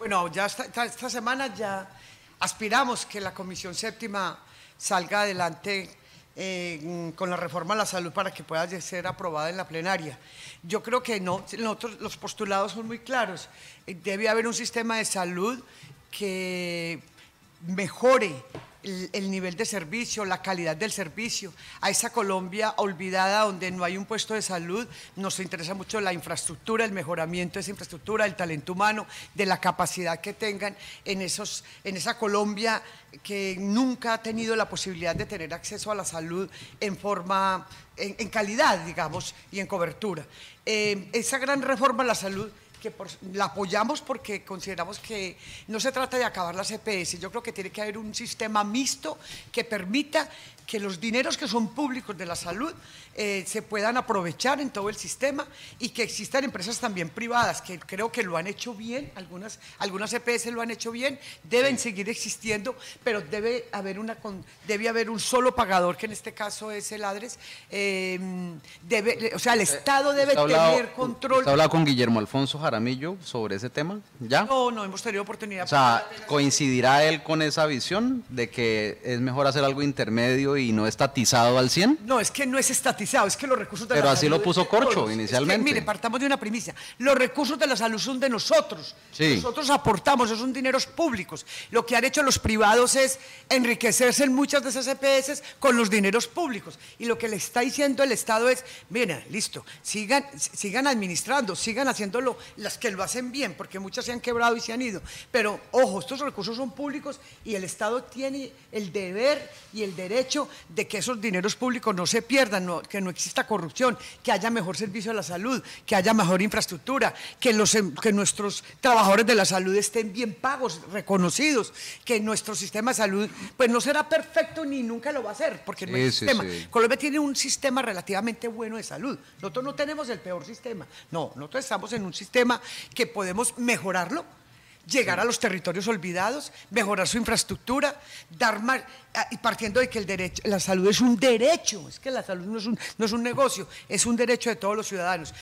Bueno, ya esta, semana ya aspiramos que la Comisión Séptima salga adelante eh, con la reforma a la salud para que pueda ser aprobada en la plenaria. Yo creo que no, nosotros, los postulados son muy claros. Eh, debe haber un sistema de salud que mejore el, nivel de servicio, la calidad del servicio. A esa Colombia olvidada donde no hay un puesto de salud, nos interesa mucho la infraestructura, el mejoramiento de esa infraestructura, el talento humano, de la capacidad que tengan en, esos, en esa Colombia que nunca ha tenido la posibilidad de tener acceso a la salud en forma, calidad, digamos, y en cobertura. Eh, esa gran reforma a la salud que la apoyamos porque consideramos que no se trata de acabar la CPS, e yo creo que tiene que haber un sistema mixto que permita que los dineros que son públicos de la salud eh, se puedan aprovechar en todo el sistema y que existan empresas también privadas, que creo que lo han hecho bien, algunas, algunas EPS lo han hecho bien, deben seguir existiendo, pero debe haber, una, debe haber un solo pagador, que en este caso es el ADRES. Em, debe, o sea, el eh, Estado debe tener control. ¿Has hablado con Guillermo Alfonso Jaramillo sobre ese tema? ¿Ya? No, no hemos tenido oportunidad. O sea, ¿coincidirá él con esa visión de que es mejor hacer algo intermedio y no estatizado al 100? No, es que no es estatizado, es que los recursos de Pero así lo puso Corcho inicialmente. mire, partamos de una primicia. Los recursos de la salud son de nosotros. Nosotros aportamos, esos son dineros públicos. Lo que han hecho los privados es enriquecerse en muchas de esas EPS con los dineros públicos. Y lo que le está diciendo el Estado es, mira, listo, sigan, sigan administrando, sigan haciéndolo las que lo hacen bien, porque muchas se han quebrado y se han ido. Pero, ojo, estos recursos son públicos y el Estado tiene el deber y el derecho de que esos dineros públicos no se pierdan, que no exista corrupción, que haya mejor servicio a la salud, que haya mejor infraestructura, em, que, nuestros trabajadores de la salud estén bien pagos, reconocidos, que nuestro sistema de salud pues no será perfecto ni nunca lo va a ser, porque no es sistema. Colombia tiene un sistema relativamente bueno de salud. Nosotros no tenemos el peor sistema. No, nosotros estamos en un sistema que podemos mejorarlo llegar a los territorios olvidados, mejorar su infraestructura, dar más, ah, y partiendo de que el derecho, la salud es un derecho, es que la salud no es, un, no es un negocio, es un derecho de todos los ciudadanos.